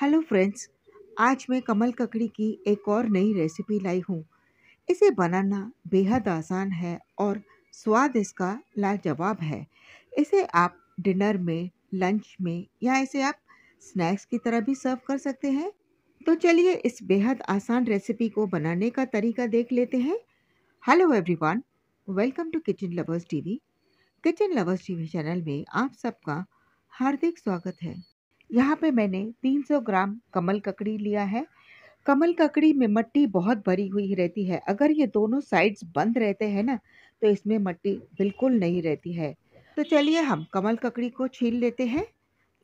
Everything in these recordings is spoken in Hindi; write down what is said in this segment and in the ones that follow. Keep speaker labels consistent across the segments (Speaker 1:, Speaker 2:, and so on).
Speaker 1: हेलो फ्रेंड्स आज मैं कमल ककड़ी की एक और नई रेसिपी लाई हूँ इसे बनाना बेहद आसान है और स्वाद इसका लाजवाब है इसे आप डिनर में लंच में या इसे आप स्नैक्स की तरह भी सर्व कर सकते हैं तो चलिए इस बेहद आसान रेसिपी को बनाने का तरीका देख लेते हैं hello everyone welcome to kitchen lovers TV kitchen lovers TV channel में आप सबका हार्दिक स्वागत है यहाँ पे मैंने 300 ग्राम कमल ककड़ी लिया है कमल ककड़ी में मट्टी बहुत भरी हुई रहती है अगर ये दोनों साइड्स बंद रहते हैं ना तो इसमें मट्टी बिल्कुल नहीं रहती है तो चलिए हम कमल ककड़ी को छील लेते हैं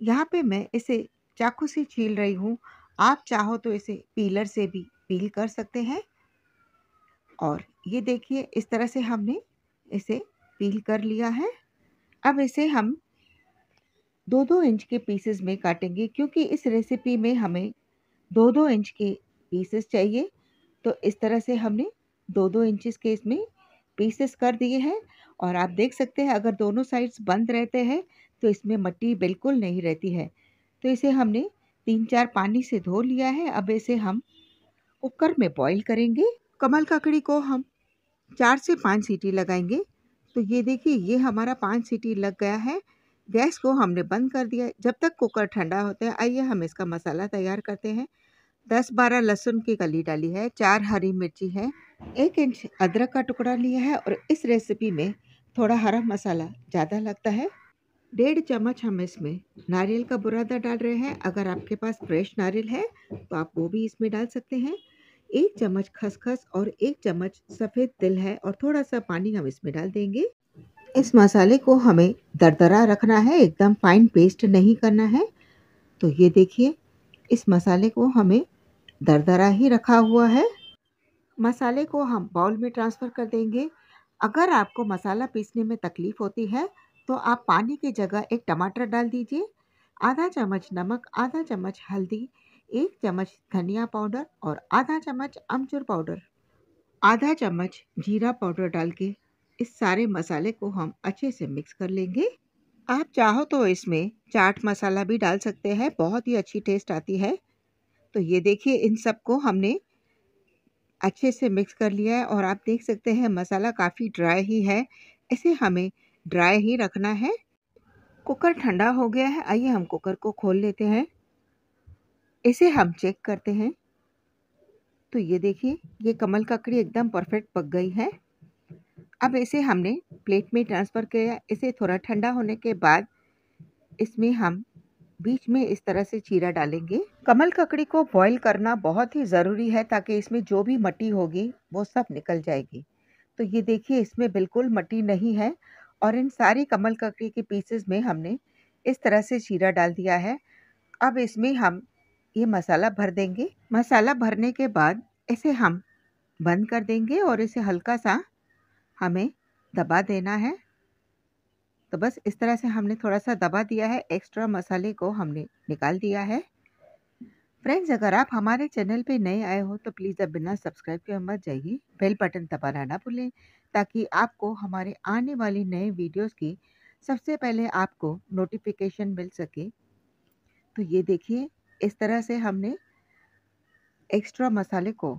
Speaker 1: यहाँ पे मैं इसे चाकू से छील रही हूँ आप चाहो तो इसे पीलर से भी पील कर सकते हैं और ये देखिए इस तरह से हमने इसे पील कर लिया है अब इसे हम दो दो इंच के पीसेस में काटेंगे क्योंकि इस रेसिपी में हमें दो दो इंच के पीसेस चाहिए तो इस तरह से हमने दो दो इंचेस के इसमें पीसेस कर दिए हैं और आप देख सकते हैं अगर दोनों साइड्स बंद रहते हैं तो इसमें मट्टी बिल्कुल नहीं रहती है तो इसे हमने तीन चार पानी से धो लिया है अब इसे हम कुकर में बॉईल करेंगे कमल ककड़ी को हम चार से पाँच सीटी लगाएंगे तो ये देखिए ये हमारा पाँच सीटी लग गया है गैस को हमने बंद कर दिया जब तक कुकर ठंडा होता है आइए हम इसका मसाला तैयार करते हैं दस बारह लहसुन की कली डाली है चार हरी मिर्ची है एक इंच अदरक का टुकड़ा लिया है और इस रेसिपी में थोड़ा हरा मसाला ज़्यादा लगता है डेढ़ चम्मच हम इसमें नारियल का बुरादा डाल रहे हैं अगर आपके पास फ्रेश नारियल है तो आप वो भी इसमें डाल सकते हैं एक चम्मच खसखस और एक चम्मच सफ़ेद तिल है और थोड़ा सा पानी हम इसमें डाल देंगे इस मसाले को हमें दरदरा रखना है एकदम फाइन पेस्ट नहीं करना है तो ये देखिए इस मसाले को हमें दरदरा ही रखा हुआ है मसाले को हम बाउल में ट्रांसफ़र कर देंगे अगर आपको मसाला पीसने में तकलीफ़ होती है तो आप पानी की जगह एक टमाटर डाल दीजिए आधा चम्मच नमक आधा चम्मच हल्दी एक चम्मच धनिया पाउडर और आधा चम्मच अमचूर पाउडर आधा चम्मच जीरा पाउडर डाल के इस सारे मसाले को हम अच्छे से मिक्स कर लेंगे आप चाहो तो इसमें चाट मसाला भी डाल सकते हैं बहुत ही अच्छी टेस्ट आती है तो ये देखिए इन सबको हमने अच्छे से मिक्स कर लिया है और आप देख सकते हैं मसाला काफ़ी ड्राई ही है इसे हमें ड्राई ही रखना है कुकर ठंडा हो गया है आइए हम कुकर को खोल लेते हैं इसे हम चेक करते हैं तो ये देखिए ये कमल ककड़ी एकदम परफेक्ट पक गई है अब इसे हमने प्लेट में ट्रांसफ़र किया इसे थोड़ा ठंडा होने के बाद इसमें हम बीच में इस तरह से चीरा डालेंगे कमल ककड़ी को बॉईल करना बहुत ही ज़रूरी है ताकि इसमें जो भी मट्टी होगी वो सब निकल जाएगी तो ये देखिए इसमें बिल्कुल मट्टी नहीं है और इन सारी कमल ककड़ी के पीसेस में हमने इस तरह से चीरा डाल दिया है अब इसमें हम ये मसाला भर देंगे मसाला भरने के बाद इसे हम बंद कर देंगे और इसे हल्का सा हमें दबा देना है तो बस इस तरह से हमने थोड़ा सा दबा दिया है एक्स्ट्रा मसाले को हमने निकाल दिया है फ्रेंड्स अगर आप हमारे चैनल पे नए आए हो तो प्लीज़ अब बिना सब्सक्राइब किए मत जाइए बेल बटन दबाना ना भूलें ताकि आपको हमारे आने वाली नए वीडियोस की सबसे पहले आपको नोटिफिकेशन मिल सके तो ये देखिए इस तरह से हमने एक्स्ट्रा मसाले को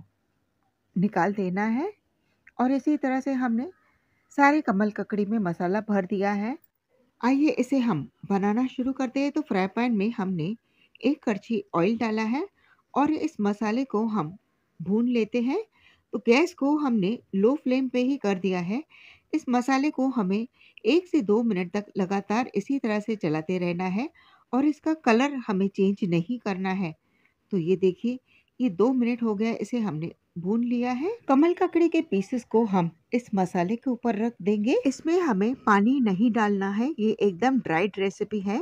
Speaker 1: निकाल देना है और इसी तरह से हमने सारे कमल ककड़ी में मसाला भर दिया है आइए इसे हम बनाना शुरू करते हैं तो फ्राई पैन में हमने एक करछी ऑयल डाला है और इस मसाले को हम भून लेते हैं तो गैस को हमने लो फ्लेम पे ही कर दिया है इस मसाले को हमें एक से दो मिनट तक लगातार इसी तरह से चलाते रहना है और इसका कलर हमें चेंज नहीं करना है तो ये देखिए ये दो मिनट हो गया इसे हमने भून लिया है कमल ककड़ी के पीसेस को हम इस मसाले के ऊपर रख देंगे इसमें हमें पानी नहीं डालना है ये एकदम ड्राइड रेसिपी है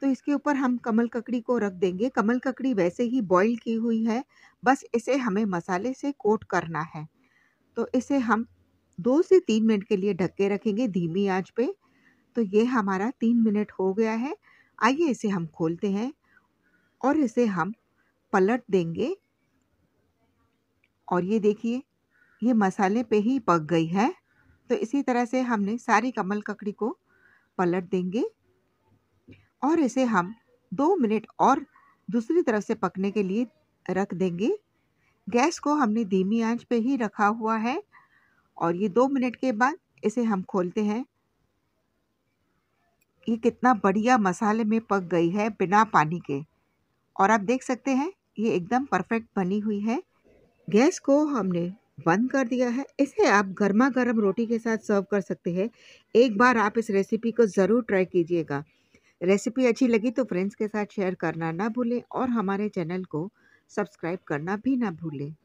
Speaker 1: तो इसके ऊपर हम कमल ककड़ी को रख देंगे कमल ककड़ी वैसे ही बॉईल की हुई है बस इसे हमें मसाले से कोट करना है तो इसे हम दो से तीन मिनट के लिए ढक के रखेंगे धीमी आंच पे तो ये हमारा तीन मिनट हो गया है आइए इसे हम खोलते हैं और इसे हम पलट देंगे और ये देखिए ये मसाले पे ही पक गई है तो इसी तरह से हमने सारी कमल ककड़ी को पलट देंगे और इसे हम दो मिनट और दूसरी तरफ से पकने के लिए रख देंगे गैस को हमने धीमी आंच पे ही रखा हुआ है और ये दो मिनट के बाद इसे हम खोलते हैं ये कितना बढ़िया मसाले में पक गई है बिना पानी के और आप देख सकते हैं ये एकदम परफेक्ट बनी हुई है गैस को हमने बंद कर दिया है इसे आप गर्मा गर्म रोटी के साथ सर्व कर सकते हैं एक बार आप इस रेसिपी को ज़रूर ट्राई कीजिएगा रेसिपी अच्छी लगी तो फ्रेंड्स के साथ शेयर करना ना भूलें और हमारे चैनल को सब्सक्राइब करना भी ना भूलें